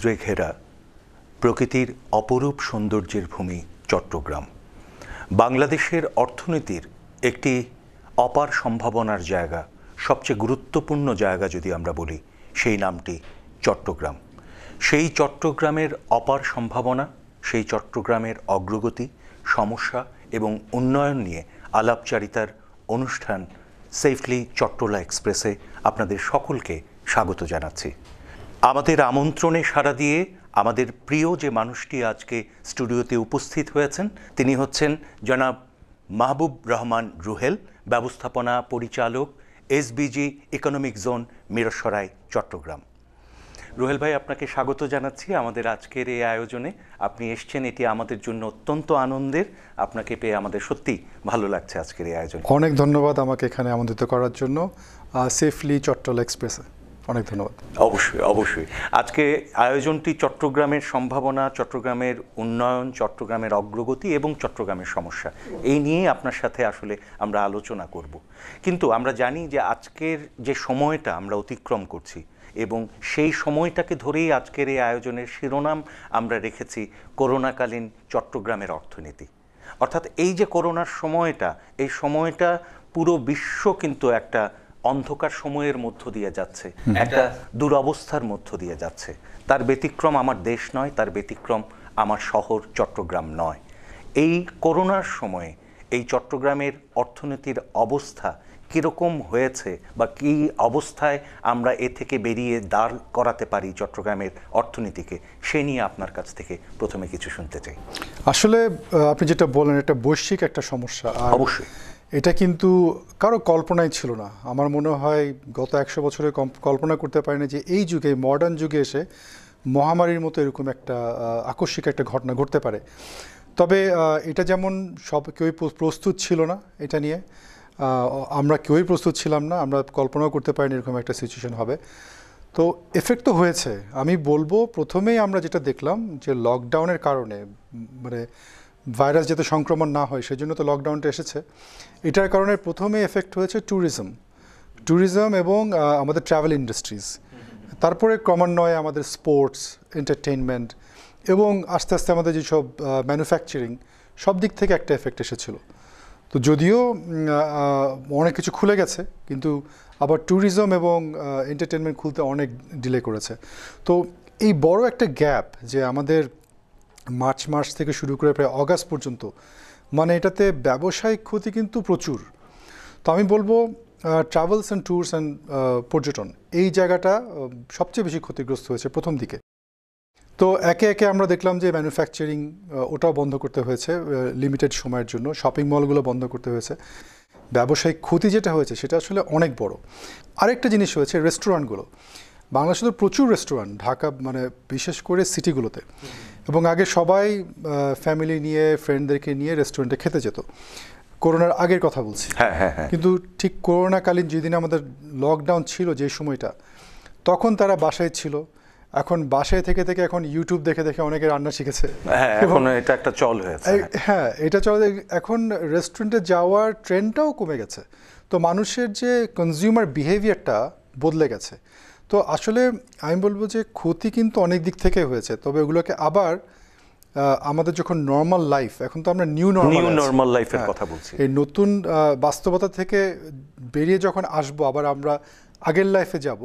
সমুদ্রে ঘেরা প্রকৃতির অপরূপ সৌন্দর্যের ভূমি চট্টগ্রাম বাংলাদেশের অর্থনীতির একটি অপার সম্ভাবনার জায়গা সবচেয়ে গুরুত্বপূর্ণ জায়গা যদি আমরা বলি সেই নামটি চট্টগ্রাম সেই চট্টগ্রামের অপার সম্ভাবনা সেই চট্টগ্রামের অগ্রগতি সমস্যা এবং উন্নয়ন নিয়ে আলাপচারিতার অনুষ্ঠান সেফলি চট্টলা এক্সপ্রেসে আপনাদের সকলকে স্বাগত জানাচ্ছি আমাদের আমন্ত্রণে সাড়া দিয়ে আমাদের প্রিয় যে মানুষটি আজকে স্টুডিওতে উপস্থিত হয়েছেন তিনি হচ্ছেন জনাব মাহবুব রহমান রুহেল ব্যবস্থাপনা পরিচালক SBG economic zone Mirsarai Chattogram Ruhel ভাই আপনাকে স্বাগত জানাচ্ছি আমাদের আজকের এই আয়োজনে আপনি এসছেন এটি আমাদের জন্য অত্যন্ত আনন্দের আপনাকে পেয়ে আমাদের সত্যি ভালো লাগছে আজকের এই আয়োজন অনেক ধন্যবাদ আমাকে এখানে আমন্ত্রিত করার জন্য সেফলি চট্টল এক্সপ্রেসে অনেক ধন্যবাদ অবশ্যই অবশ্যই আজকে আয়োজনটি চট্টগ্রামের সম্ভাবনা চট্টগ্রামের উন্নয়ন চট্টগ্রামের অগ্রগতি এবং চট্টগ্রামের সমস্যা এই নিয়ে আপনার সাথে আসলে আমরা আলোচনা করব কিন্তু আমরা জানি যে আজকের যে সময়টা আমরা অতিক্রম করছি এবং সেই সময়টাকে ধরেই আজকের এই আয়োজনের শিরোনাম আমরা রেখেছি করোনাকালীন চট্টগ্রামের অর্থনীতি অর্থাৎ এই যে করোনার সময়টা এই সময়টা পুরো বিশ্ব কিন্তু একটা অন্ধকার সময়ের মধ্য দিয়ে যাচ্ছে একটা দুরবস্থার মধ্য দিয়ে যাচ্ছে তার ব্যতিক্রম আমার দেশ নয় তার ব্যতিক্রম আমার শহর চট্টগ্রাম নয় এই করোনার সময়ে এই চট্টগ্রামের অর্থনীতির অবস্থা কীরকম হয়েছে বা কী অবস্থায় আমরা এ থেকে বেরিয়ে দাঁড় করাতে পারি চট্টগ্রামের অর্থনীতিকে সে নিয়ে আপনার কাছ থেকে প্রথমে কিছু শুনতে চাই আসলে আপনি যেটা বলেন এটা বৈশ্বিক একটা সমস্যা অবশ্যই এটা কিন্তু কারো কল্পনাই ছিল না আমার মনে হয় গত একশো বছরে কল্পনা করতে পারেনি যে এই যুগে মডার্ন যুগে এসে মহামারীর মতো এরকম একটা আকস্মিক একটা ঘটনা ঘটতে পারে তবে এটা যেমন সব কেউই প্রস্তুত ছিল না এটা নিয়ে আমরা কেউই প্রস্তুত ছিলাম না আমরা কল্পনাও করতে পারিনি এরকম একটা সিচুয়েশন হবে তো এফেক্ট তো হয়েছে আমি বলবো প্রথমেই আমরা যেটা দেখলাম যে লকডাউনের কারণে মানে ভাইরাস যাতে সংক্রমণ না হয় সেজন্য তো লকডাউনটা এসেছে এটার কারণে প্রথমে এফেক্ট হয়েছে ট্যুরিজম ট্যুরিজম এবং আমাদের ট্রাভেল ইন্ডাস্ট্রিজ তারপরে ক্রমান্বয়ে আমাদের স্পোর্টস এন্টারটেনমেন্ট এবং আস্তে আস্তে আমাদের যেসব ম্যানুফ্যাকচারিং সব দিক থেকে একটা এফেক্ট এসেছিল তো যদিও অনেক কিছু খুলে গেছে কিন্তু আবার ট্যুরিজম এবং এন্টারটেনমেন্ট খুলতে অনেক ডিলে করেছে তো এই বড় একটা গ্যাপ যে আমাদের মার্চ মাস থেকে শুরু করে প্রায় অগাস্ট পর্যন্ত মানে এটাতে ব্যবসায়িক ক্ষতি কিন্তু প্রচুর তো আমি বলবো ট্রাভেলস অ্যান্ড ট্যুরস অ্যান্ড পর্যটন এই জায়গাটা সবচেয়ে বেশি ক্ষতিগ্রস্ত হয়েছে প্রথম দিকে তো একে একে আমরা দেখলাম যে ম্যানুফ্যাকচারিং ওটাও বন্ধ করতে হয়েছে লিমিটেড সময়ের জন্য শপিং মলগুলো বন্ধ করতে হয়েছে ব্যবসায়িক ক্ষতি যেটা হয়েছে সেটা আসলে অনেক বড় আরেকটা জিনিস হয়েছে রেস্টুরেন্টগুলো বাংলাদেশে তো প্রচুর রেস্টুরেন্ট ঢাকা মানে বিশেষ করে সিটিগুলোতে এবং আগে সবাই ফ্যামিলি নিয়ে ফ্রেন্ডদেরকে নিয়ে রেস্টুরেন্টে খেতে যেত করোনার আগের কথা বলছি হ্যাঁ, হ্যাঁ, হ্যাঁ। কিন্তু ঠিক করোনাকালীন যেদিন আমাদের লকডাউন ছিল যে সময়টা তখন তারা বাসায় ছিল এখন বাসায় থেকে থেকে এখন ইউটিউব দেখে দেখে অনেকে রান্না শিখেছে এখন এটা একটা চল হয়েছে হ্যাঁ এটা চল এখন রেস্টুরেন্টে যাওয়ার ট্রেন্ডটাও কমে গেছে তো মানুষের যে কনজিউমার বিহেভিয়ারটা বদলে গেছে তো আসলে আমি বলবো যে ক্ষতি কিন্তু অনেক দিক থেকে হয়েছে তবে ওগুলোকে আবার আমাদের যখন নর্মাল লাইফ এখন তো আমরা নিউ নিউ নর্মাল লাইফের কথা বলছি এই নতুন বাস্তবতা থেকে বেরিয়ে যখন আসবো আবার আমরা আগের লাইফে যাব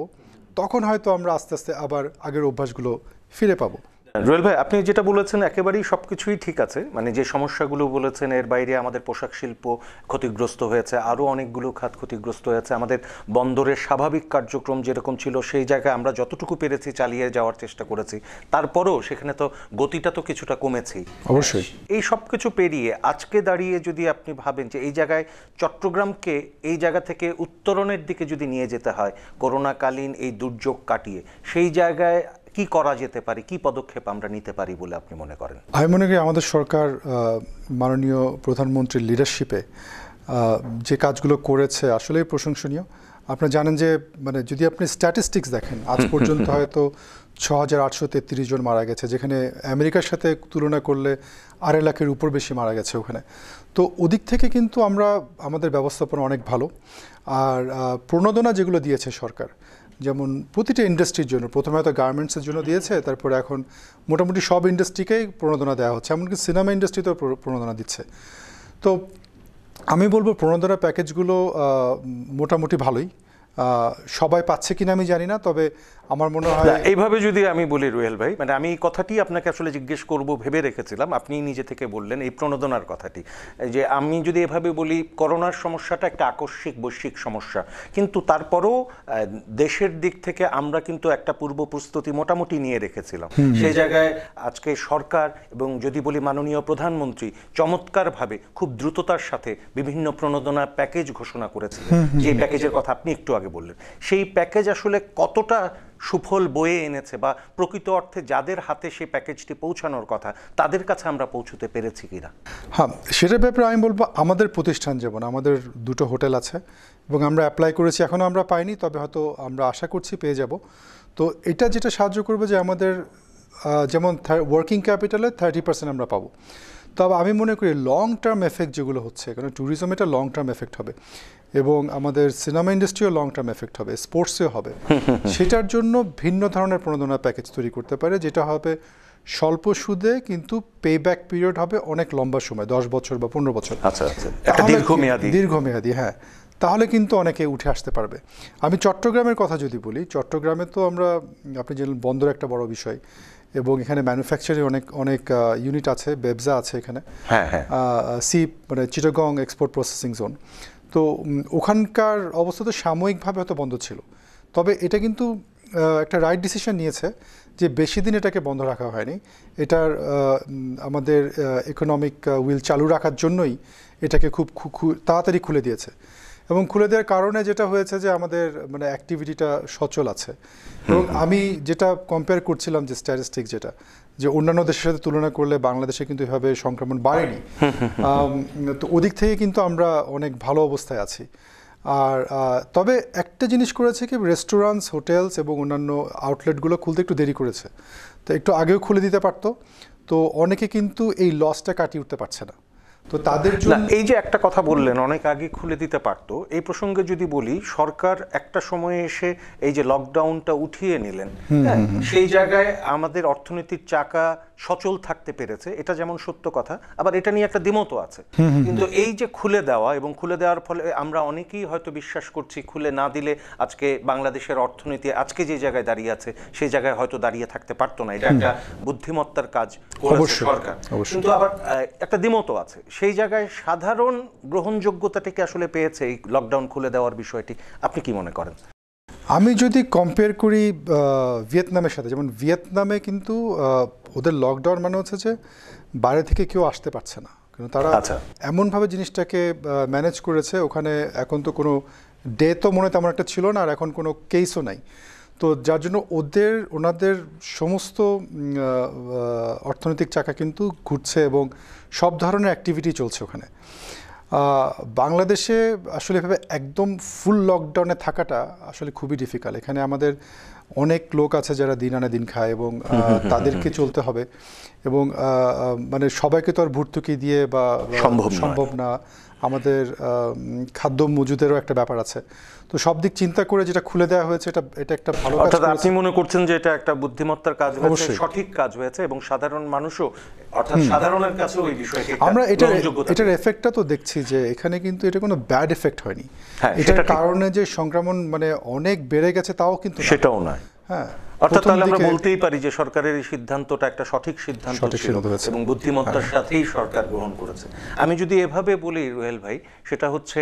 তখন হয়তো আমরা আস্তে আস্তে আবার আগের অভ্যাসগুলো ফিরে পাবো হ্যাঁ। রুয়েল ভাই আপনি যেটা বলেছেন একেবারেই সব কিছুই ঠিক আছে মানে যে সমস্যাগুলো বলেছেন এর বাইরে আমাদের পোশাক শিল্প ক্ষতিগ্রস্ত হয়েছে আরও অনেকগুলো খাত ক্ষতিগ্রস্ত হয়েছে আমাদের বন্দরের স্বাভাবিক কার্যক্রম যেরকম ছিল সেই জায়গায় আমরা যতটুকু পেরেছি চালিয়ে যাওয়ার চেষ্টা করেছি তারপরেও সেখানে তো গতিটা তো কিছুটা কমেছেই অবশ্যই এই সব কিছু পেরিয়ে আজকে দাঁড়িয়ে যদি আপনি ভাবেন যে এই জায়গায় চট্টগ্রামকে এই জায়গা থেকে উত্তরণের দিকে যদি নিয়ে যেতে হয় করোনাকালীন এই দুর্যোগ কাটিয়ে সেই জায়গায় কি করা যেতে পারে কি পদক্ষেপ আমরা নিতে পারি বলে আপনি মনে করেন আমি মনে করি আমাদের সরকার মাননীয় প্রধানমন্ত্রীর লিডারশিপে যে কাজগুলো করেছে আসলেই প্রশংসনীয় আপনারা জানেন যে মানে যদি আপনি স্ট্যাটিস্টিক্স দেখেন আজ পর্যন্ত হয়তো ছ হাজার আটশো তেত্রিশ জন মারা গেছে যেখানে আমেরিকার সাথে তুলনা করলে আড়াই লাখের উপর বেশি মারা গেছে ওখানে তো ওদিক থেকে কিন্তু আমরা আমাদের ব্যবস্থাপনা অনেক ভালো আর প্রণোদনা যেগুলো দিয়েছে সরকার যেমন প্রতিটা ইন্ডাস্ট্রির জন্য প্রথমে হয়তো গার্মেন্টসের জন্য দিয়েছে তারপরে এখন মোটামুটি সব ইন্ডাস্ট্রিকেই প্রণোদনা দেওয়া হচ্ছে এমনকি সিনেমা ইন্ডাস্ট্রিতেও প্রণোদনা দিচ্ছে তো আমি বলবো প্রণোদনা প্যাকেজগুলো মোটামুটি ভালোই সবাই পাচ্ছে কিনা আমি জানি না তবে আমার মনে হয় এইভাবে যদি আমি বলি রুয়েল ভাই মানে আমি এই কথাটি আপনাকে আসলে জিজ্ঞেস করব ভেবে রেখেছিলাম আপনি নিজে থেকে বললেন এই প্রণোদনার কথাটি যে আমি যদি এভাবে বলি করোনার সমস্যাটা একটা আকস্মিক বৈশ্বিক সমস্যা কিন্তু তারপরও দেশের দিক থেকে আমরা কিন্তু একটা পূর্ব প্রস্তুতি মোটামুটি নিয়ে রেখেছিলাম সেই জায়গায় আজকে সরকার এবং যদি বলি মাননীয় প্রধানমন্ত্রী চমৎকারভাবে খুব দ্রুততার সাথে বিভিন্ন প্রণোদনা প্যাকেজ ঘোষণা করেছিলেন যে প্যাকেজের কথা আপনি একটু আগে আগে বললেন সেই প্যাকেজ আসলে কতটা সুফল বয়ে এনেছে বা প্রকৃত অর্থে যাদের হাতে সেই প্যাকেজটি পৌঁছানোর কথা তাদের কাছে আমরা পৌঁছতে পেরেছি কিনা হ্যাঁ সেটার ব্যাপারে আমি বলবো আমাদের প্রতিষ্ঠান যেমন আমাদের দুটো হোটেল আছে এবং আমরা অ্যাপ্লাই করেছি এখনও আমরা পাইনি তবে হয়তো আমরা আশা করছি পেয়ে যাব তো এটা যেটা সাহায্য করবে যে আমাদের যেমন ওয়ার্কিং ক্যাপিটালে থার্টি পার্সেন্ট আমরা পাবো তবে আমি মনে করি লং টার্ম এফেক্ট যেগুলো হচ্ছে কারণ ট্যুরিজম এটা লং টার্ম এফেক্ট হবে এবং আমাদের সিনেমা ইন্ডাস্ট্রিও লং টার্ম এফেক্ট হবে স্পোর্টসেও হবে সেটার জন্য ভিন্ন ধরনের প্রণোদনা প্যাকেজ তৈরি করতে পারে যেটা হবে স্বল্প সুদে কিন্তু পে ব্যাক পিরিয়ড হবে অনেক লম্বা সময় দশ বছর বা পনেরো বছর আচ্ছা, আচ্ছা। দীর্ঘমেয়াদী দীর্ঘমেয়াদী হ্যাঁ তাহলে কিন্তু অনেকে উঠে আসতে পারবে আমি চট্টগ্রামের কথা যদি বলি চট্টগ্রামে তো আমরা আপনি জানেন বন্দর একটা বড় বিষয় এবং এখানে ম্যানুফ্যাকচারিং অনেক অনেক ইউনিট আছে ব্যবসা আছে এখানে হ্যাঁ সি হ্যাঁ। মানে চিটাগং এক্সপোর্ট প্রসেসিং জোন তো ওখানকার অবস্থা তো সাময়িকভাবে হয়তো বন্ধ ছিল তবে এটা কিন্তু একটা রাইট ডিসিশন নিয়েছে যে বেশি দিন এটাকে বন্ধ রাখা হয়নি এটার আমাদের ইকোনমিক উইল চালু রাখার জন্যই এটাকে খুব তাড়াতাড়ি খুলে দিয়েছে এবং খুলে দেওয়ার কারণে যেটা হয়েছে যে আমাদের মানে অ্যাক্টিভিটিটা সচল আছে এবং আমি যেটা কম্পেয়ার করছিলাম যে স্ট্যাটিস্টিক যেটা যে অন্যান্য দেশের সাথে তুলনা করলে বাংলাদেশে কিন্তু এভাবে সংক্রমণ বাড়েনি তো ওদিক থেকে কিন্তু আমরা অনেক ভালো অবস্থায় আছি আর তবে একটা জিনিস করেছে কি রেস্টুরেন্টস হোটেলস এবং অন্যান্য আউটলেটগুলো খুলতে একটু দেরি করেছে তো একটু আগেও খুলে দিতে পারতো তো অনেকে কিন্তু এই লসটা কাটিয়ে উঠতে পারছে না তো তাদের জন্য এই যে একটা কথা বললেন অনেক আগে খুলে দিতে পারত এই প্রসঙ্গে যদি বলি সরকার একটা সময়ে এসে এই যে লকডাউনটা উঠিয়ে নিলেন হ্যাঁ, সেই জায়গায় আমাদের অর্থনীতির চাকা সচল থাকতে পেরেছে এটা যেমন সত্য কথা আবার এটা নিয়ে একটা দ্বিমতও আছে কিন্তু এই যে খুলে দেওয়া এবং খুলে দেওয়ার ফলে আমরা অনেকেই হয়তো বিশ্বাস করছি খুলে না দিলে আজকে বাংলাদেশের অর্থনীতি আজকে যে জায়গায় দাঁড়িয়ে আছে সেই জায়গায় হয়তো দাঁড়িয়ে থাকতে পারতো না এটা একটা বুদ্ধিমত্তার কাজ সরকার কিন্তু আবার একটা দ্বিমতও আছে সেই জায়গায় সাধারণ গ্রহণযোগ্যতাটিকে আসলে পেয়েছে এই লকডাউন খুলে দেওয়ার বিষয়টি আপনি কি মনে করেন আমি যদি কম্পেয়ার করি ভিয়েতনামের সাথে যেমন ভিয়েতনামে কিন্তু ওদের লকডাউন মানে হচ্ছে যে বাইরে থেকে কেউ আসতে পারছে না কিন্তু তারা আচ্ছা। এমনভাবে জিনিসটাকে ম্যানেজ করেছে ওখানে এখন তো কোনো ডে তো মনে তেমন একটা ছিল না আর এখন কোনো কেসও নাই তো যার জন্য ওদের ওনাদের সমস্ত অর্থনৈতিক চাকা কিন্তু ঘুরছে এবং সব ধরনের অ্যাক্টিভিটি চলছে ওখানে বাংলাদেশে আসলে এভাবে একদম ফুল লকডাউনে থাকাটা আসলে খুবই ডিফিকাল্ট এখানে আমাদের অনেক লোক আছে যারা দিন আনে দিন খায় এবং তাদেরকে চলতে হবে এবং মানে সবাইকে তো আর ভর্তুকি দিয়ে বা সম্ভব না আমাদের খাদ্য মজুদেরও একটা ব্যাপার আছে তো সব দিক চিন্তা করে যেটা খুলে দেওয়া হয়েছে এটা এটা একটা ভালো অর্থাৎ আপনি মনে করছেন যে এটা একটা বুদ্ধিমত্তার কাজ হয়েছে সঠিক কাজ হয়েছে এবং সাধারণ মানুষও অর্থাৎ সাধারণের কাছে ওই বিষয়টি আমরা এটা এটার এফেক্টটা তো দেখছি যে এখানে কিন্তু এটা কোনো ব্যাড এফেক্ট হয়নি হ্যাঁ, এটার কারণে যে সংক্রমণ মানে অনেক বেড়ে গেছে তাও কিন্তু সেটাও নয় হ্যাঁ অর্থাৎ তাহলে আমরা বলতেই পারি যে সরকারের এই সিদ্ধান্তটা একটা সঠিক সিদ্ধান্ত এবং বুদ্ধিমত্তার হ্যাঁ। সাথেই সরকার গ্রহণ করেছে আমি যদি এভাবে বলি রোহেল ভাই সেটা হচ্ছে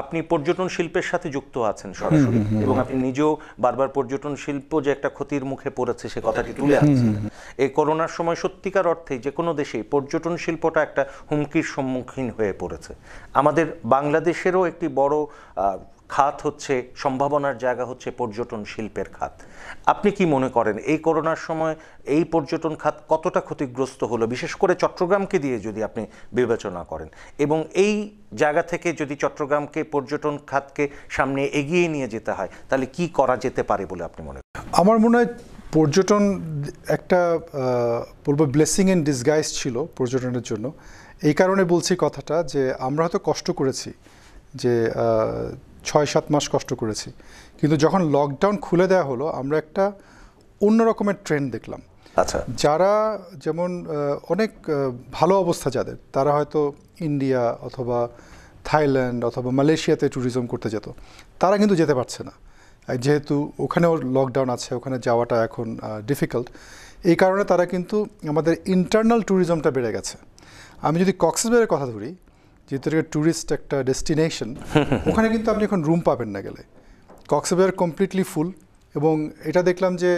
আপনি পর্যটন শিল্পের সাথে যুক্ত আছেন সরাসরি এবং আপনি নিজেও বারবার পর্যটন শিল্প যে একটা ক্ষতির মুখে পড়েছে সে কথাটি তুলে আনছেন এই করোনার সময় সত্যিকার অর্থে যে কোনো দেশেই পর্যটন শিল্পটা একটা হুমকির সম্মুখীন হয়ে পড়েছে আমাদের বাংলাদেশেরও একটি বড় খাত হচ্ছে সম্ভাবনার জায়গা হচ্ছে পর্যটন শিল্পের খাত আপনি কি মনে করেন এই করোনার সময় এই পর্যটন খাত কতটা ক্ষতিগ্রস্ত হলো বিশেষ করে চট্টগ্রামকে দিয়ে যদি আপনি বিবেচনা করেন এবং এই জায়গা থেকে যদি চট্টগ্রামকে পর্যটন খাতকে সামনে এগিয়ে নিয়ে যেতে হয় তাহলে কি করা যেতে পারে বলে আপনি মনে করেন আমার মনে হয় পর্যটন একটা বলবো ব্লেসিং অ্যান্ড ডিসগাইজ ছিল পর্যটনের জন্য এই কারণে বলছি কথাটা যে আমরা হয়তো কষ্ট করেছি যে ছয় সাত মাস কষ্ট করেছি কিন্তু যখন লকডাউন খুলে দেওয়া হলো আমরা একটা অন্য রকমের ট্রেন্ড দেখলাম আচ্ছা যারা যেমন অনেক ভালো অবস্থা যাদের তারা হয়তো ইন্ডিয়া অথবা থাইল্যান্ড অথবা মালয়েশিয়াতে ট্যুরিজম করতে যেত তারা কিন্তু যেতে পারছে না যেহেতু ওখানেও লকডাউন আছে ওখানে যাওয়াটা এখন ডিফিকাল্ট এই কারণে তারা কিন্তু আমাদের ইন্টারনাল ট্যুরিজমটা বেড়ে গেছে আমি যদি কক্সবাজারের কথা ধরি যেহেতু এটা ট্যুরিস্ট একটা ডেস্টিনেশন ওখানে কিন্তু আপনি এখন রুম পাবেন না গেলে কক্সবাজার কমপ্লিটলি ফুল এবং এটা দেখলাম যে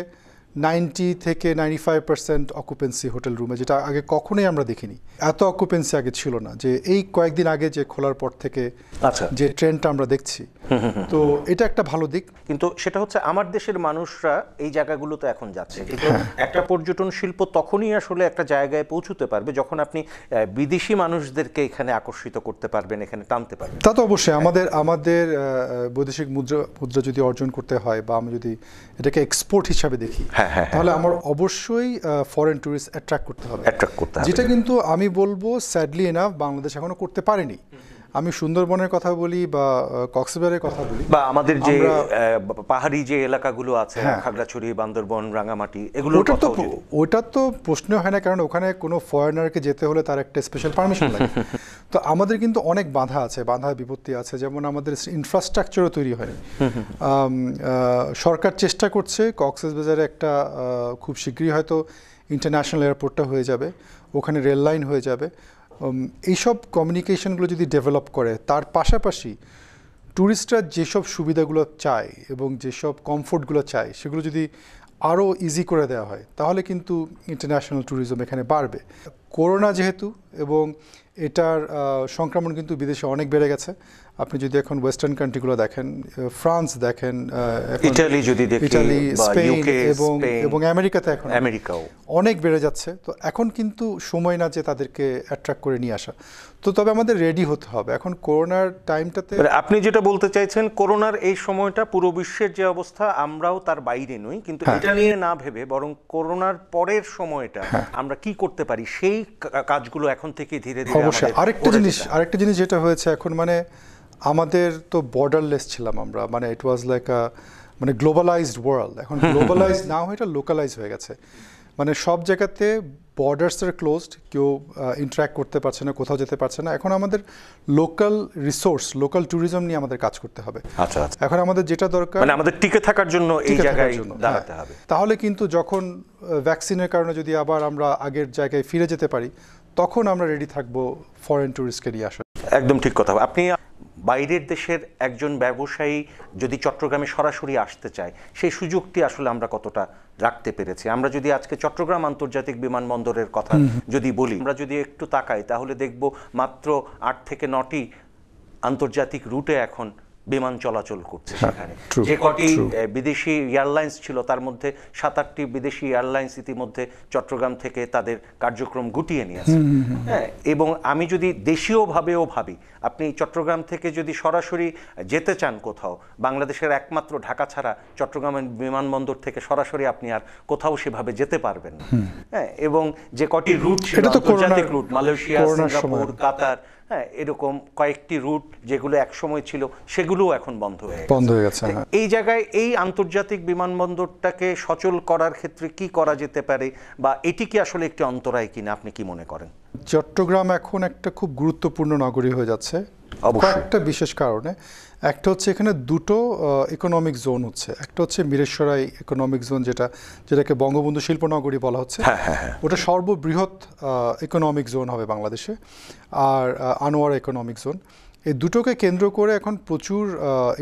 নাইনটি থেকে ninety five percent occupancy hotel রুমে যেটা আগে কখনোই আমরা দেখিনি এত অকুপেন্সি আগে ছিল না যে এই কয়েকদিন আগে যে খোলার পর থেকে আচ্ছা। যে ট্রেন্ডটা আমরা দেখছি তো এটা একটা ভালো দিক কিন্তু সেটা হচ্ছে আমার দেশের মানুষরা এই জায়গাগুলোতে এখন যাচ্ছে কিন্তু একটা পর্যটন শিল্প তখনই আসলে একটা জায়গায় পৌঁছতে পারবে যখন আপনি বিদেশি মানুষদেরকে এখানে আকর্ষিত করতে পারবেন এখানে টানতে পারবেন তা তো অবশ্যই আমাদের আমাদের বৈদেশিক মুদ্রা মুদ্রা যদি অর্জন করতে হয় বা আমি যদি এটাকে এক্সপোর্ট হিসাবে দেখি হ্যাঁ, হ্যাঁ, হ্যাঁ। তাহলে আমার অবশ্যই ফরেন টুরিস্ট অ্যাট্রাক্ট করতে হবে অ্যাট্রাক্ট করতে হবে যেটা কিন্তু আমি বলবো স্যাডলি এনাফ বাংলাদেশ এখনো করতে পারেনি আমি সুন্দরবনের কথা বলি বা কক্সবাজারের কথা বলি বা আমাদের যে পাহাড়ি যে এলাকাগুলো আছে হ্যাঁ। খাগড়াছড়ি বান্দরবন রাঙামাটি এগুলো ওটা তো ওটা তো প্রশ্ন হয় না কারণ ওখানে কোনো ফরেনারকে যেতে হলে তার একটা স্পেশাল পারমিশন লাগে তো আমাদের কিন্তু অনেক বাধা আছে বাধা বিপত্তি আছে যেমন আমাদের ইনফ্রাস্ট্রাকচারও তৈরি হয়নি সরকার চেষ্টা করছে কক্সবাজারে একটা খুব শীঘ্রই হয়তো ইন্টারন্যাশনাল এয়ারপোর্টটা হয়ে যাবে ওখানে রেল লাইন হয়ে যাবে এইসব কমিউনিকেশনগুলো যদি ডেভেলপ করে তার পাশাপাশি ট্যুরিস্টরা যেসব সুবিধাগুলো চায় এবং যেসব কমফোর্টগুলো চায় সেগুলো যদি আরও ইজি করে দেওয়া হয় তাহলে কিন্তু ইন্টারন্যাশনাল ট্যুরিজম এখানে বাড়বে করোনা যেহেতু এবং এটার সংক্রমণ কিন্তু বিদেশে অনেক বেড়ে গেছে আপনি যদি এখন ওয়েস্টার্ন কান্ট্রিগুলো দেখেন ফ্রান্স দেখেন ইটালি যদি দেখেন ইটালি স্পেন এবং এবং আমেরিকাতে এখন আমেরিকাও অনেক বেড়ে যাচ্ছে তো এখন কিন্তু সময় না যে তাদেরকে অ্যাট্রাক্ট করে নিয়ে আসা তো তবে আমাদের রেডি হতে হবে এখন করোনার টাইমটাতে আপনি যেটা বলতে চাইছেন করোনার এই সময়টা পুরো বিশ্বের যে অবস্থা আমরাও তার বাইরে নই কিন্তু হ্যাঁ। এটা নিয়ে না ভেবে বরং করোনার পরের সময়টা হ্যাঁ। আমরা কি করতে পারি সেই কাজগুলো এখন থেকে ধীরে ধীরে অবশ্যই আরেকটা জিনিস আরেকটা জিনিস যেটা হয়েছে এখন মানে আমাদের তো বর্ডারলেস ছিলাম আমরা মানে ইট ওয়াজ লাইক আ মানে গ্লোবালাইজড ওয়ার্ল্ড এখন গ্লোবালাইজ না হয়ে এটা লোকালাইজ হয়ে গেছে মানে সব জায়গাতে বর্ডার্সের ক্লোজড কেউ ইন্টারাক্ট করতে পারছে না কোথাও যেতে পারছে না এখন আমাদের লোকাল রিসোর্স লোকাল ট্যুরিজম নিয়ে আমাদের কাজ করতে হবে আচ্ছা, আচ্ছা। এখন আমাদের যেটা দরকার মানে আমাদের টিকে থাকার জন্য এই জায়গায় হ্যাঁ। দাঁড়াতে হবে তাহলে কিন্তু যখন ভ্যাকসিনের কারণে যদি আবার আমরা আগের জায়গায় ফিরে যেতে পারি তখন আমরা রেডি থাকবো ফরেন ট্যুরিস্টকে নিয়ে আসার একদম ঠিক কথা আপনি বাইরের দেশের একজন ব্যবসায়ী যদি চট্টগ্রামে সরাসরি আসতে চায় সেই সুযোগটি আসলে আমরা কতটা রাখতে পেরেছি আমরা যদি আজকে চট্টগ্রাম আন্তর্জাতিক বিমানবন্দরের কথা যদি বলি আমরা যদি একটু তাকাই তাহলে দেখব মাত্র আট থেকে নটি আন্তর্জাতিক রুটে এখন বিমান চলাচল করছে হ্যাঁ, সেখানে যে কটি বিদেশি এয়ারলাইন্স ছিল তার মধ্যে সাত আটটি বিদেশি এয়ারলাইন্স ইতিমধ্যে চট্টগ্রাম থেকে তাদের কার্যক্রম গুটিয়ে নিয়েছে হ্যাঁ এবং আমি যদি দেশীয়ভাবেও ভাবি আপনি চট্টগ্রাম থেকে যদি সরাসরি যেতে চান কোথাও বাংলাদেশের একমাত্র ঢাকা ছাড়া চট্টগ্রামের বিমানবন্দর থেকে সরাসরি আপনি আর কোথাও সেভাবে যেতে পারবেন না হ্যাঁ এবং যে কটি রুট সেটা আন্তর্জাতিক রুট মালয়েশিয়া সিঙ্গাপুর কাতার হ্যাঁ এরকম কয়েকটি রুট যেগুলো একসময় ছিল সেগুলোও এখন বন্ধ হয়ে বন্ধ হয়ে গেছে হ্যাঁ। এই জায়গায় এই আন্তর্জাতিক বিমানবন্দরটাকে সচল করার ক্ষেত্রে কি করা যেতে পারে বা এটি কি আসলে একটি অন্তরায় কিনা আপনি কি মনে করেন চট্টগ্রাম এখন একটা খুব গুরুত্বপূর্ণ নগরী হয়ে যাচ্ছে একটা বিশেষ কারণে একটা হচ্ছে এখানে দুটো ইকোনমিক জোন হচ্ছে একটা হচ্ছে মিরেশ্বরাই ইকোনমিক জোন যেটা যেটাকে বঙ্গবন্ধু শিল্পনগরী বলা হচ্ছে হ্যাঁ, হ্যাঁ, হ্যাঁ। ওটা সর্ববৃহৎ ইকোনমিক জোন হবে বাংলাদেশে আর আনোয়ার ইকোনমিক জোন এই দুটোকে কেন্দ্র করে এখন প্রচুর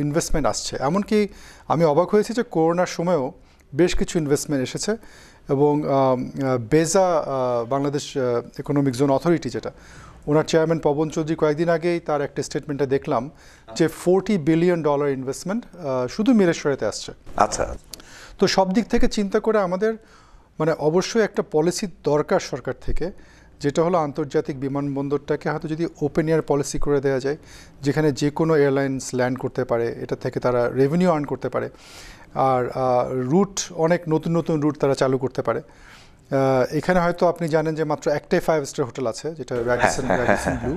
ইনভেস্টমেন্ট আসছে এমনকি আমি অবাক হয়েছি যে করোনার সময়েও বেশ কিছু ইনভেস্টমেন্ট এসেছে এবং বেজা বাংলাদেশ ইকোনমিক জোন অথরিটি যেটা ওনার চেয়ারম্যান পবন চৌধুরী কয়েকদিন আগেই তার একটা স্টেটমেন্টে দেখলাম যে ফোরটি বিলিয়ন ডলার ইনভেস্টমেন্ট শুধু মিরেশ্বরেতে আসছে আচ্ছা তো সব দিক থেকে চিন্তা করে আমাদের মানে অবশ্যই একটা পলিসি দরকার সরকার থেকে যেটা হলো আন্তর্জাতিক বিমানবন্দরটাকে হয়তো যদি ওপেন এয়ার পলিসি করে দেওয়া যায় যেখানে যে কোনো এয়ারলাইন্স ল্যান্ড করতে পারে এটা থেকে তারা রেভিনিউ আর্ন করতে পারে আর রুট অনেক নতুন নতুন রুট তারা চালু করতে পারে এখানে হয়তো আপনি জানেন যে মাত্র একটাই ফাইভ স্টার হোটেল আছে যেটা র্যাডিসন র্যাডিসন ব্লু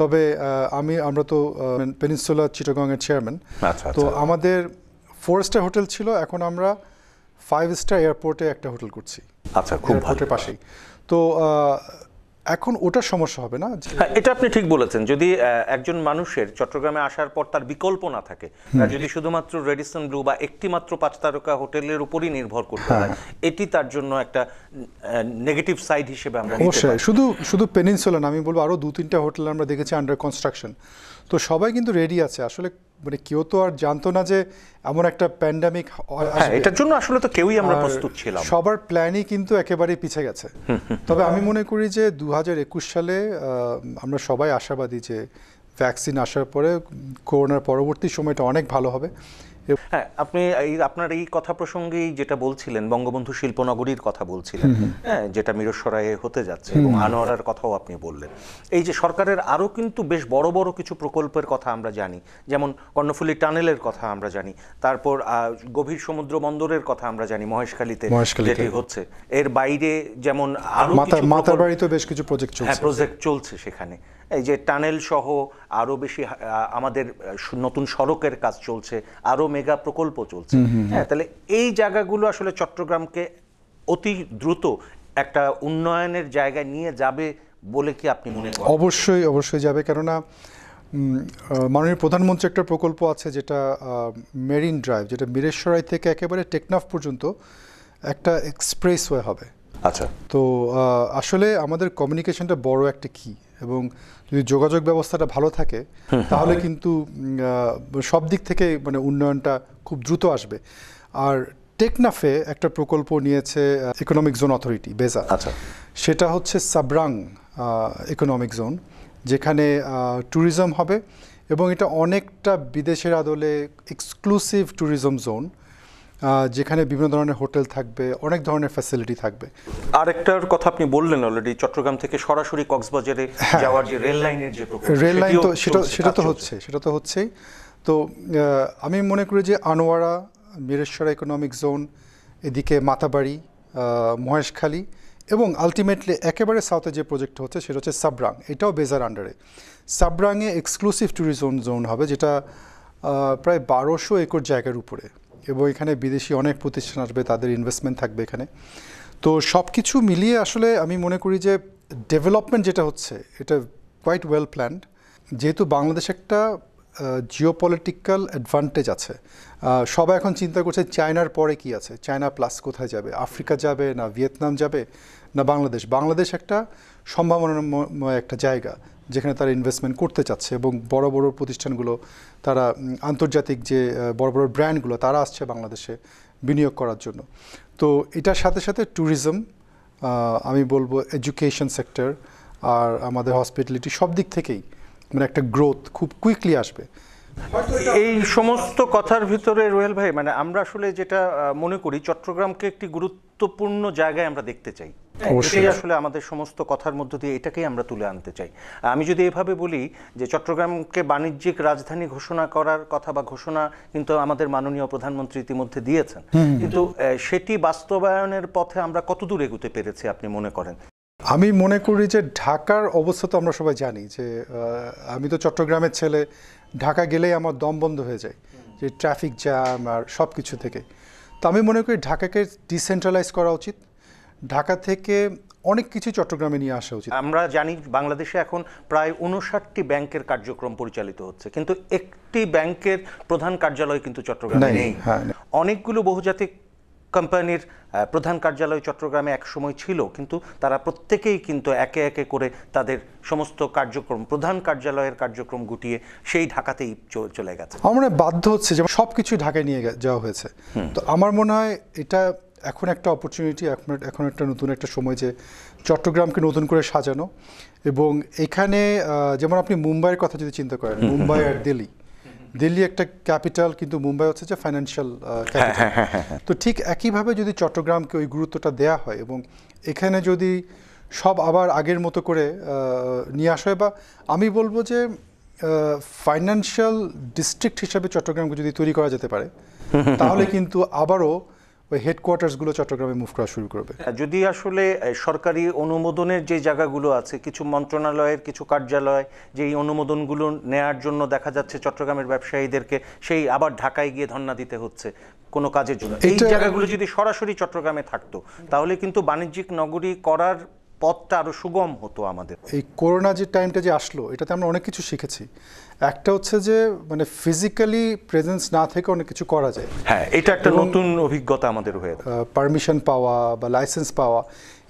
তবে আমি আমরা তো পেনিনসুলা এর চেয়ারম্যান আচ্ছা, তো আচ্ছা। আমাদের ফোর স্টার হোটেল ছিল এখন আমরা ফাইভ স্টার এয়ারপোর্টে একটা হোটেল করছি আচ্ছা খুব ভালো পাশেই তো এখন ওটা সমস্যা হবে না হ্যাঁ, এটা আপনি ঠিক বলেছেন যদি একজন মানুষের চট্টগ্রামে আসার পর তার বিকল্প না থাকে যদি শুধুমাত্র রেডিসন ব্লু বা একটি মাত্র পাঁচ তারকা হোটেলের উপরই নির্ভর করতে হয় হ্যাঁ। এটি তার জন্য একটা নেগেটিভ সাইড হিসেবে আমরা অবশ্যই শুধু শুধু পেনিনসুলান আমি বলবো আরো দু তিনটা হোটেল আমরা দেখেছি আন্ডার কনস্ট্রাকশন তো সবাই কিন্তু রেডি আছে আসলে মানে কেউ তো আর জানতো না যে এমন একটা প্যান্ডামিক এটার জন্য আসলে তো কেউই আমরা প্রস্তুত ছিলাম সবার প্ল্যানই কিন্তু একেবারে পিছে গেছে তবে আমি মনে করি যে দু সালে আমরা সবাই আশাবাদী যে ভ্যাকসিন আসার পরে করোনার পরবর্তী সময়টা অনেক ভালো হবে হ্যাঁ আপনি আপনার এই কথা প্রসঙ্গেই যেটা বলছিলেন বঙ্গবন্ধু শিল্পনগরীর কথা বলছিলেন হ্যাঁ যেটা মিরসরায়ে হতে যাচ্ছে এবং আনোয়ারার কথাও আপনি বললেন এই যে সরকারের আরও কিন্তু বেশ বড় বড় কিছু প্রকল্পের কথা আমরা জানি যেমন কর্ণফুলী টানেলের কথা আমরা জানি তারপর গভীর সমুদ্র বন্দরের কথা আমরা জানি মহেশখালীতে যেটি হচ্ছে এর বাইরে যেমন আরো মাতার বাড়িতে বেশ কিছু প্রজেক্ট হ্যাঁ, চলছে প্রজেক্ট চলছে সেখানে এই যে টানেল সহ আরও বেশি আমাদের নতুন সড়কের কাজ চলছে আরও মেগা প্রকল্প চলছে হ্যাঁ তাহলে এই জায়গাগুলো আসলে চট্টগ্রামকে অতি দ্রুত একটা উন্নয়নের জায়গায় নিয়ে যাবে বলে কি আপনি মনে করেন অবশ্যই অবশ্যই যাবে কেননা মাননীয় প্রধানমন্ত্রী একটা প্রকল্প আছে যেটা মেরিন ড্রাইভ যেটা মিরেশ্বরাই থেকে একেবারে টেকনাফ পর্যন্ত একটা এক্সপ্রেসওয়ে হবে আচ্ছা তো আসলে আমাদের কমিউনিকেশনটা বড় একটা কি এবং যদি যোগাযোগ ব্যবস্থাটা ভালো থাকে তাহলে কিন্তু সব দিক থেকে মানে উন্নয়নটা খুব দ্রুত আসবে আর টেকনাফে একটা প্রকল্প নিয়েছে ইকোনমিক জোন অথরিটি বেজা আচ্ছা সেটা হচ্ছে সাবরাং ইকোনমিক জোন যেখানে ট্যুরিজম হবে এবং এটা অনেকটা বিদেশের আদলে এক্সক্লুসিভ ট্যুরিজম জোন যেখানে বিভিন্ন ধরনের হোটেল থাকবে অনেক ধরনের ফ্যাসিলিটি থাকবে আরেকটার কথা আপনি বললেন অলরেডি চট্টগ্রাম থেকে সরাসরি কক্সবাজারে হ্যাঁ। যাওয়ার যে রেল লাইনের যে রেল লাইন তো সেটা সেটা তো হচ্ছে সেটা তো হচ্ছেই তো আমি মনে করি যে আনোয়ারা মিরেশ্বর ইকোনমিক জোন এদিকে মাতাবাড়ি মহেশখালী এবং আলটিমেটলি একেবারে সাউথে যে প্রজেক্ট হচ্ছে সেটা হচ্ছে সাবরাং এটাও বেজার আন্ডারে সাবরাঙে এক্সক্লুসিভ ট্যুরিজম জোন হবে যেটা প্রায় বারোশো একর জায়গার উপরে এবং এখানে বিদেশি অনেক প্রতিষ্ঠান আসবে তাদের ইনভেস্টমেন্ট থাকবে এখানে তো সব কিছু মিলিয়ে আসলে আমি মনে করি যে ডেভেলপমেন্ট যেটা হচ্ছে এটা কোয়াইট ওয়েল প্ল্যান্ড যেহেতু বাংলাদেশ একটা জিওপলিটিক্যাল অ্যাডভান্টেজ আছে সবাই এখন চিন্তা করছে চায়নার পরে কি আছে চায়না প্লাস কোথায় যাবে আফ্রিকা যাবে না ভিয়েতনাম যাবে না বাংলাদেশ বাংলাদেশ একটা সম্ভাবনাময় একটা জায়গা যেখানে তারা ইনভেস্টমেন্ট করতে চাচ্ছে এবং বড় বড় প্রতিষ্ঠানগুলো তারা আন্তর্জাতিক যে বড় বড় ব্র্যান্ডগুলো তারা আসছে বাংলাদেশে বিনিয়োগ করার জন্য তো এটার সাথে সাথে ট্যুরিজম আমি বলবো এডুকেশন সেক্টর আর আমাদের হসপিটালিটি সব দিক থেকেই মানে একটা গ্রোথ খুব কুইকলি আসবে এই সমস্ত কথার ভিতরে রোয়েল ভাই মানে আমরা আসলে যেটা মনে করি চট্টগ্রামকে একটি গুরুত্বপূর্ণ জায়গায় আমরা দেখতে চাই হ্যাঁ, এটাই আসলে আমাদের সমস্ত কথার মধ্য দিয়ে এটাকেই আমরা তুলে আনতে চাই আমি যদি এভাবে বলি যে চট্টগ্রামকে বাণিজ্যিক রাজধানী ঘোষণা করার কথা বা ঘোষণা কিন্তু আমাদের মাননীয় প্রধানমন্ত্রী ইতিমধ্যে দিয়েছেন কিন্তু সেটি বাস্তবায়নের পথে আমরা কতদূর এগোতে পেরেছি আপনি মনে করেন আমি মনে করি যে ঢাকার অবস্থা তো আমরা সবাই জানি যে আমি তো চট্টগ্রামের ছেলে ঢাকা গেলেই আমার দম বন্ধ হয়ে যায় যে ট্রাফিক জ্যাম আর সব কিছু থেকে তো আমি মনে করি ঢাকাকে ডিসেন্ট্রালাইজ করা উচিত ঢাকা থেকে অনেক কিছু চট্টগ্রামে নিয়ে আসা উচিত আমরা জানি বাংলাদেশে এখন প্রায় উনষাটটি ব্যাংকের কার্যক্রম পরিচালিত হচ্ছে কিন্তু একটি ব্যাংকের প্রধান কার্যালয় কিন্তু চট্টগ্রামে হ্যাঁ, নেই অনেকগুলো বহুজাতিক কোম্পানির প্রধান কার্যালয় চট্টগ্রামে এক সময় ছিল কিন্তু তারা প্রত্যেকেই কিন্তু একে একে করে তাদের সমস্ত কার্যক্রম প্রধান কার্যালয়ের কার্যক্রম গুটিয়ে সেই ঢাকাতেই চলে গেছে আমার মনে বাধ্য হচ্ছে যেমন সব কিছু ঢাকায় নিয়ে যাওয়া হয়েছে তো আমার মনে হয় এটা এখন একটা অপরচুনিটি এখন একটা নতুন একটা সময় যে চট্টগ্রামকে নতুন করে সাজানো এবং এখানে যেমন আপনি মুম্বাইয়ের কথা যদি চিন্তা করেন মুম্বাই আর দিল্লি দিল্লি একটা ক্যাপিটাল কিন্তু মুম্বাই হচ্ছে যে ফাইন্যান্সিয়াল ক্যাপিটাল হ্যাঁ, হ্যাঁ, হ্যাঁ। তো ঠিক একইভাবে যদি চট্টগ্রামকে ওই গুরুত্বটা দেয়া হয় এবং এখানে যদি সব আবার আগের মতো করে নিয়ে আসা হয় বা আমি বলবো যে ফাইন্যান্সিয়াল ডিস্ট্রিক্ট হিসাবে চট্টগ্রামকে যদি তৈরি করা যেতে পারে তাহলে কিন্তু আবারও ওই হেডকোয়ার্টার্সগুলো চট্টগ্রামে মুভ করা শুরু করবে হ্যাঁ, যদি আসলে সরকারি অনুমোদনের যে জায়গাগুলো আছে কিছু মন্ত্রণালয়ের কিছু কার্যালয় যেই অনুমোদনগুলো নেয়ার জন্য দেখা যাচ্ছে চট্টগ্রামের ব্যবসায়ীদেরকে সেই আবার ঢাকায় গিয়ে ধর্ণা দিতে হচ্ছে কোনো কাজের জন্য এই জায়গাগুলো যদি সরাসরি চট্টগ্রামে থাকতো তাহলে কিন্তু বাণিজ্যিক নগরী করার পথটা আরও সুগম হতো আমাদের এই করোনা যে টাইমটা যে আসলো এটাতে আমরা অনেক কিছু শিখেছি একটা হচ্ছে যে মানে ফিজিক্যালি প্রেজেন্স না থেকে অনেক কিছু করা যায় হ্যাঁ এটা একটা নতুন অভিজ্ঞতা আমাদের হয়ে পারমিশন পাওয়া বা লাইসেন্স পাওয়া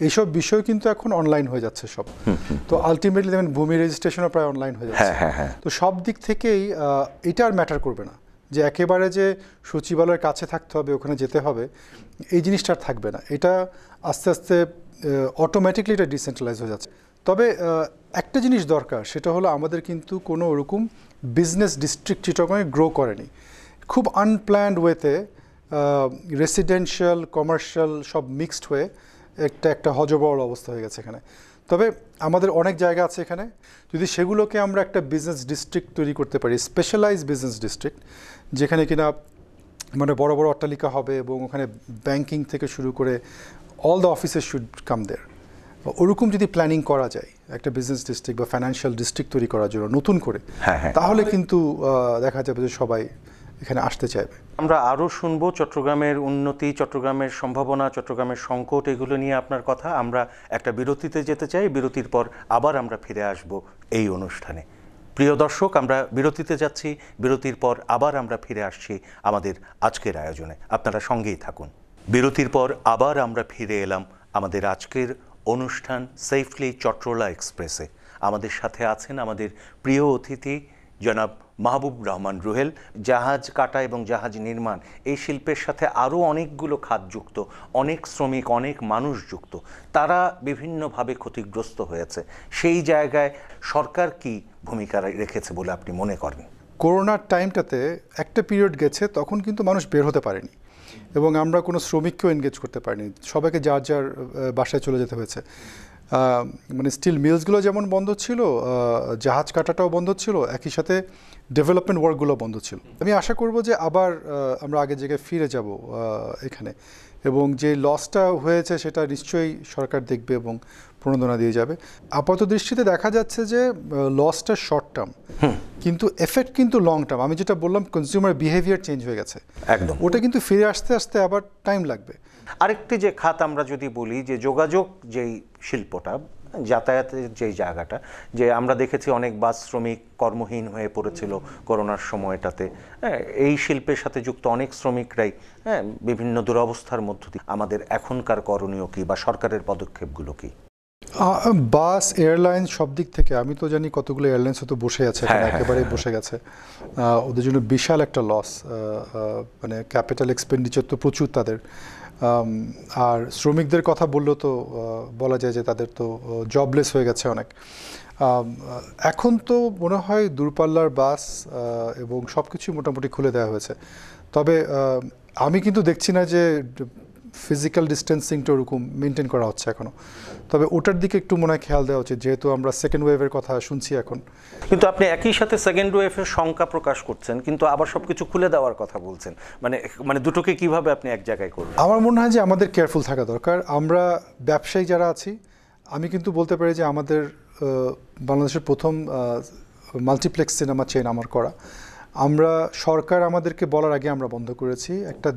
এইসব বিষয় কিন্তু এখন অনলাইন হয়ে যাচ্ছে সব তো আলটিমেটলি দেখবেন ভূমি রেজিস্ট্রেশনও প্রায় অনলাইন হয়ে যাচ্ছে হ্যাঁ, হ্যাঁ, হ্যাঁ। তো সব দিক থেকেই এটা আর ম্যাটার করবে না যে একেবারে যে সচিবালয়ের কাছে থাকতে হবে ওখানে যেতে হবে এই জিনিসটা থাকবে না এটা আস্তে আস্তে অটোমেটিকলি এটা ডিসেন্ট্রালাইজ হয়ে যাচ্ছে তবে একটা জিনিস দরকার সেটা হলো আমাদের কিন্তু কোনো ওরকম বিজনেস ডিস্ট্রিক্ট চিটগাঁয়ে গ্রো করেনি খুব আনপ্ল্যান্ড ওয়েতে রেসিডেন্সিয়াল কমার্শিয়াল সব মিক্সড হয়ে একটা একটা হজবরল অবস্থা হয়ে গেছে এখানে তবে আমাদের অনেক জায়গা আছে এখানে যদি সেগুলোকে আমরা একটা বিজনেস ডিস্ট্রিক্ট তৈরি করতে পারি স্পেশালাইজ বিজনেস ডিস্ট্রিক্ট যেখানে কিনা মানে বড় বড় অট্টালিকা হবে এবং ওখানে ব্যাংকিং থেকে শুরু করে all the offices should come there বা ওরকম যদি প্ল্যানিং করা যায় একটা বিজনেস ডিস্ট্রিক্ট বা ফাইন্যান্সিয়াল ডিস্ট্রিক্ট তৈরি করার জন্য নতুন করে হ্যাঁ, হ্যাঁ। তাহলে কিন্তু দেখা যাবে যে সবাই এখানে আসতে চাইবে আমরা আরও শুনবো চট্টগ্রামের উন্নতি চট্টগ্রামের সম্ভাবনা চট্টগ্রামের সংকট এগুলো নিয়ে আপনার কথা আমরা একটা বিরতিতে যেতে চাই বিরতির পর আবার আমরা ফিরে আসব এই অনুষ্ঠানে প্রিয় দর্শক আমরা বিরতিতে যাচ্ছি বিরতির পর আবার আমরা ফিরে আসছি আমাদের আজকের আয়োজনে আপনারা সঙ্গেই থাকুন বিরতির পর আবার আমরা ফিরে এলাম আমাদের আজকের অনুষ্ঠান সেফলি চট্রলা এক্সপ্রেসে আমাদের সাথে আছেন আমাদের প্রিয় অতিথি জনাব মাহবুব রহমান রুহেল জাহাজ কাটা এবং জাহাজ নির্মাণ এই শিল্পের সাথে আরও অনেকগুলো খাত যুক্ত অনেক শ্রমিক অনেক মানুষ যুক্ত তারা বিভিন্নভাবে ক্ষতিগ্রস্ত হয়েছে সেই জায়গায় সরকার কি ভূমিকা রেখেছে বলে আপনি মনে করেন করোনার টাইমটাতে একটা পিরিয়ড গেছে তখন কিন্তু মানুষ বের হতে পারেনি এবং আমরা কোনো শ্রমিককেও এনগেজ করতে পারিনি সবাইকে যার যার বাসায় চলে যেতে হয়েছে মানে স্টিল মিলসগুলো যেমন বন্ধ ছিল জাহাজ কাটাটাও বন্ধ ছিল একই সাথে ডেভেলপমেন্ট ওয়ার্কগুলো বন্ধ ছিল আমি আশা করব যে আবার আমরা আগের জায়গায় ফিরে যাব এখানে এবং যে লসটা হয়েছে সেটা নিশ্চয়ই সরকার দেখবে এবং প্রণোদনা দিয়ে যাবে আপাত দৃষ্টিতে দেখা যাচ্ছে যে লসটা শর্ট টার্ম কিন্তু এফেক্ট কিন্তু লং টার্ম আমি যেটা বললাম কনজিউমার বিহেভিয়ার চেঞ্জ হয়ে গেছে একদম ওটা কিন্তু ফিরে আসতে আসতে আবার টাইম লাগবে আরেকটি যে খাত আমরা যদি বলি যে যোগাযোগ যেই শিল্পটা যাতায়াতের যেই জায়গাটা যে আমরা দেখেছি অনেক বাস শ্রমিক কর্মহীন হয়ে পড়েছিল করোনার সময়টাতে হ্যাঁ, এই শিল্পের সাথে যুক্ত অনেক শ্রমিকরাই হ্যাঁ বিভিন্ন দুরবস্থার মধ্য দিয়ে আমাদের এখনকার করণীয় কী বা সরকারের পদক্ষেপগুলো কী বাস এয়ারলাইন্স সব দিক থেকে আমি তো জানি কতগুলো এয়ারলাইন্স হয়তো বসে আছে হ্যাঁ, হ্যাঁ, একেবারেই বসে গেছে ওদের জন্য বিশাল একটা লস মানে ক্যাপিটাল এক্সপেন্ডিচার তো প্রচুর তাদের আর শ্রমিকদের কথা বললেও তো বলা যায় যে তাদের তো জবলেস হয়ে গেছে অনেক এখন তো মনে হয় দূরপাল্লার বাস এবং সব কিছু মোটামুটি খুলে দেওয়া হয়েছে তবে আমি কিন্তু দেখছি না যে ফিজিক্যাল ডিস্টেন্সিংটা ওরকম মেনটেন করা হচ্ছে এখনও তবে ওটার দিকে একটু মনে হয় খেয়াল দেওয়া উচিত যেহেতু আমরা সেকেন্ড ওয়েভের কথা শুনছি এখন কিন্তু আপনি একই সাথে সেকেন্ড ওয়েভের শঙ্কা প্রকাশ করছেন কিন্তু আবার সব কিছু খুলে দেওয়ার কথা বলছেন মানে মানে দুটোকে কিভাবে আপনি এক জায়গায় করবেন আমার মনে হয় যে আমাদের কেয়ারফুল থাকা দরকার আমরা ব্যবসায়ী যারা আছি আমি কিন্তু বলতে পারি যে আমাদের বাংলাদেশের প্রথম মাল্টিপ্লেক্স সিনেমা চেন আমার করা আমরা সরকার আমাদেরকে বলার আগে আমরা বন্ধ করেছি একটা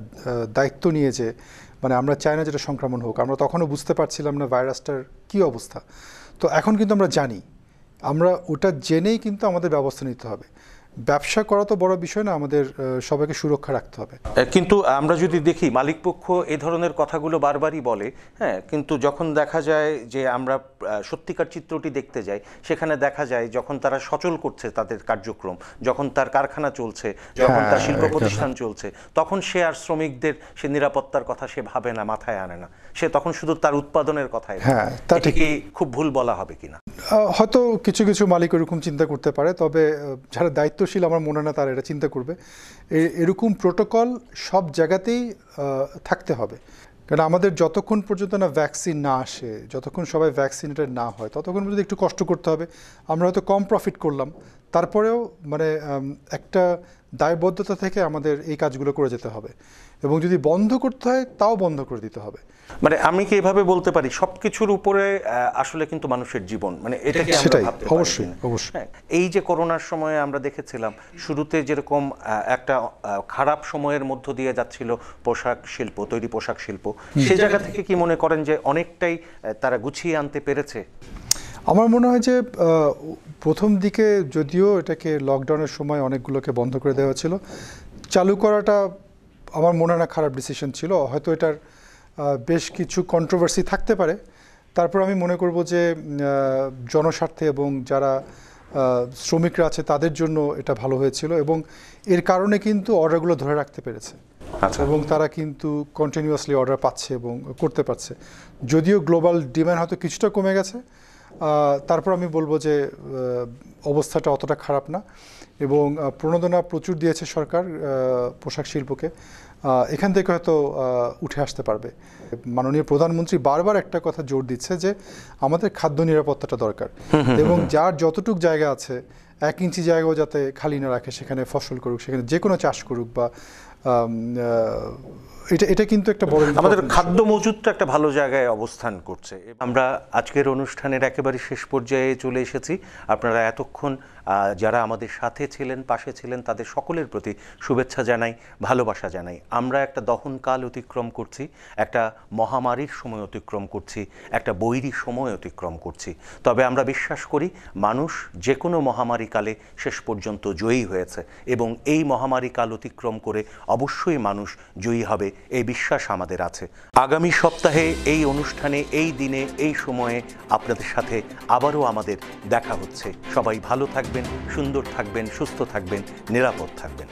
দায়িত্ব নিয়ে যে মানে আমরা চাই না যেটা সংক্রমণ হোক আমরা তখনও বুঝতে পারছিলাম না ভাইরাসটার কী অবস্থা তো এখন কিন্তু আমরা জানি আমরা ওটা জেনেই কিন্তু আমাদের ব্যবস্থা নিতে হবে ব্যবসা করা তো বড় বিষয় না আমাদের সবাইকে সুরক্ষা রাখতে হবে কিন্তু আমরা যদি দেখি মালিকপক্ষ এ ধরনের কথাগুলো বারবারই বলে হ্যাঁ কিন্তু যখন দেখা যায় যে আমরা সত্যিকার চিত্রটি দেখতে যাই সেখানে দেখা যায় যখন তারা সচল করছে তাদের কার্যক্রম যখন তার কারখানা চলছে যখন তার হ্যাঁ, শিল্প প্রতিষ্ঠান চলছে তখন সে আর শ্রমিকদের সে নিরাপত্তার কথা সে ভাবে না মাথায় আনে না সে তখন শুধু তার উৎপাদনের কথাই হ্যাঁ তা খুব ভুল বলা হবে কিনা হয়তো কিছু কিছু মালিক ওরকম চিন্তা করতে পারে তবে যারা দায়িত্ব দায়িত্বশীল আমার মনে না তারা এটা চিন্তা করবে এরকম প্রোটোকল সব জায়গাতেই থাকতে হবে কারণ আমাদের যতক্ষণ পর্যন্ত না ভ্যাকসিন না আসে যতক্ষণ সবাই ভ্যাকসিনেটেড না হয় ততক্ষণ পর্যন্ত একটু কষ্ট করতে হবে আমরা হয়তো কম প্রফিট করলাম তারপরেও মানে একটা দায়বদ্ধতা থেকে আমাদের এই কাজগুলো করে যেতে হবে এবং যদি বন্ধ করতে হয় তাও বন্ধ করে দিতে হবে মানে আমি কি এভাবে বলতে পারি সব কিছুর উপরে আসলে কিন্তু মানুষের জীবন মানে এটাকে সেটাই অবশ্যই অবশ্যই হ্যাঁ, এই যে করোনার সময়ে আমরা দেখেছিলাম শুরুতে যেরকম একটা খারাপ সময়ের মধ্য দিয়ে যাচ্ছিল পোশাক শিল্প তৈরি পোশাক শিল্প সে জায়গা থেকে কি মনে করেন যে অনেকটাই তারা গুছিয়ে আনতে পেরেছে আমার মনে হয় যে প্রথম দিকে যদিও এটাকে লকডাউনের সময় অনেকগুলোকে বন্ধ করে দেওয়া ছিল চালু করাটা আমার মনে হয় না খারাপ ডিসিশন ছিল হয়তো এটার বেশ কিছু কন্ট্রোভার্সি থাকতে পারে তারপর আমি মনে করব যে জনস্বার্থে এবং যারা শ্রমিকরা আছে তাদের জন্য এটা ভালো হয়েছিল এবং এর কারণে কিন্তু অর্ডারগুলো ধরে রাখতে পেরেছে আচ্ছা। এবং তারা কিন্তু কন্টিনিউয়াসলি অর্ডার পাচ্ছে এবং করতে পারছে যদিও গ্লোবাল ডিম্যান্ড হয়তো কিছুটা কমে গেছে তারপর আমি বলবো যে অবস্থাটা অতটা খারাপ না এবং প্রণোদনা প্রচুর দিয়েছে সরকার পোশাক শিল্পকে এখান থেকে হয়তো উঠে আসতে পারবে মাননীয় প্রধানমন্ত্রী বারবার একটা কথা জোর দিচ্ছে যে আমাদের খাদ্য নিরাপত্তাটা দরকার এবং যার যতটুক জায়গা আছে এক ইঞ্চি জায়গাও যাতে খালি না রাখে সেখানে ফসল করুক সেখানে যে কোনো চাষ করুক বা এটা এটা কিন্তু একটা বড় আমাদের খাদ্য মজুদটা একটা ভালো জায়গায় অবস্থান করছে আমরা আজকের অনুষ্ঠানের একেবারে শেষ পর্যায়ে চলে এসেছি আপনারা এতক্ষণ যারা আমাদের সাথে ছিলেন পাশে ছিলেন তাদের সকলের প্রতি শুভেচ্ছা জানাই ভালোবাসা জানাই আমরা একটা দহনকাল অতিক্রম করছি একটা মহামারীর সময় অতিক্রম করছি একটা বৈরী সময় অতিক্রম করছি তবে আমরা বিশ্বাস করি মানুষ যে কোনো মহামারীকালে শেষ পর্যন্ত জয়ী হয়েছে এবং এই মহামারীকাল অতিক্রম করে অবশ্যই মানুষ জয়ী হবে এই বিশ্বাস আমাদের আছে আগামী সপ্তাহে এই অনুষ্ঠানে এই দিনে এই সময়ে আপনাদের সাথে আবারও আমাদের দেখা হচ্ছে সবাই ভালো থাকবেন সুন্দর থাকবেন সুস্থ থাকবেন নিরাপদ থাকবেন